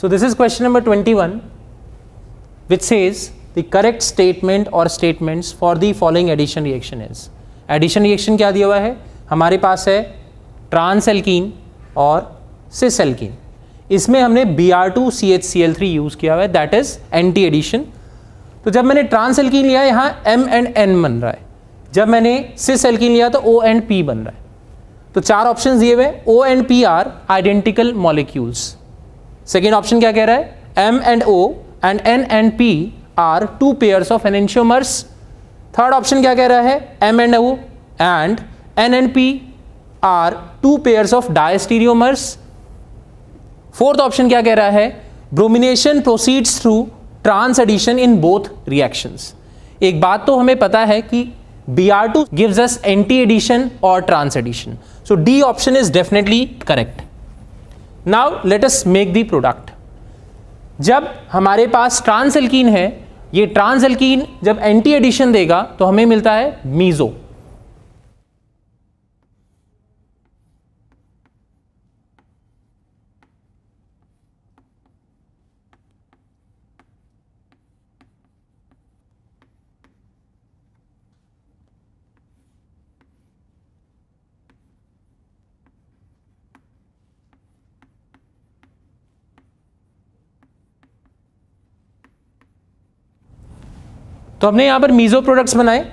So this is question number 21 which says the correct statement or statements for the following addition reaction is addition reaction क्या दिया हुआ है हमारे पास है trans alkene और सिस alkene इसमें हमने B R two C H C L three use किया हुआ है दैट इज़ एंटी एडिशन तो जब मैंने ट्रांस एल्कीन लिया यहाँ एम एंड एन बन रहा है जब मैंने सिस एल्कीन लिया तो ओ एंड पी बन रहा है तो चार ऑप्शन दिए हुए O and P are identical molecules second option क्या कह रहा है M and O and N and P are two pairs of enantiomers third option क्या कह रहा है M and O and N and P are two pairs of diastereomers fourth option क्या कह रहा है bromination proceeds through trans addition in both reactions एक बात तो हमें पता है कि B R to gives us anti addition और trans addition so D option is definitely correct now let us make the product जब हमारे पास ट्रांस एल्कीन है ये ट्रांस एल्कीन जब एंटी एडिशन देगा तो हमें मिलता है मीज़ो तो हमने यहाँ पर मीज़ो प्रोडक्ट्स बनाए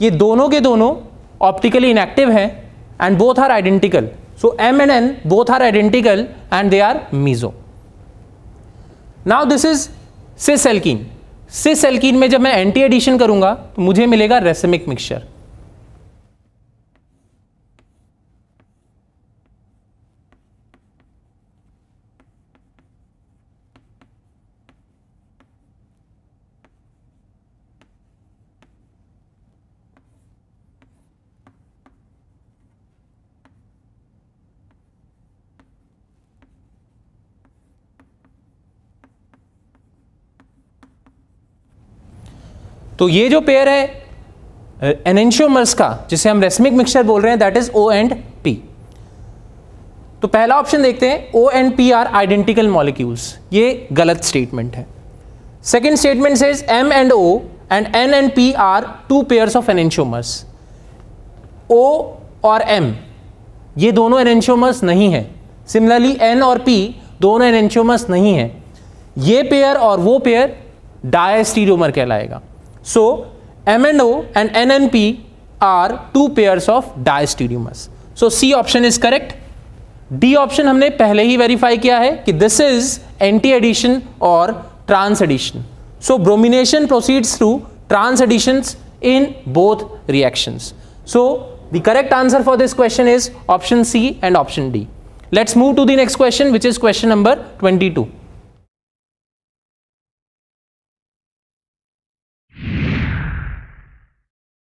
ये दोनों के दोनों ऑप्टिकली इनएक्टिव हैं and both are identical so M and N both are identical and they are meso now this is cis alkene cis alkene में जब मैं एंटी एडिशन करूंगा तो मुझे मिलेगा रेसमिक मिक्सचर तो ये जो पेयर है एनेंशियोमर्स uh, का जिसे हम रेस्मिक मिक्सचर बोल रहे हैं that is O and P तो पहला ऑप्शन देखते हैं O and P are identical molecules ये गलत स्टेटमेंट है second statement is M and O and N and P are two pairs of enantiomers O और एम ये दोनों एनेंशियोमर्स नहीं है सिमिलरली एन और पी दोनों एनेंशियोमर्स नहीं है ये पेयर और वो पेयर डायस्टीरियोमर कहलाएगा So MNO and NNP are two pairs of diastereomers. So C option is correct. D option हमने पहले ही वेरीफाई किया है कि दिस इज एंटी एडिशन और trans addition so bromination proceeds through trans additions in both reactions. So the correct answer for this question is option C and option D. Let's move to the next question which is question number 22.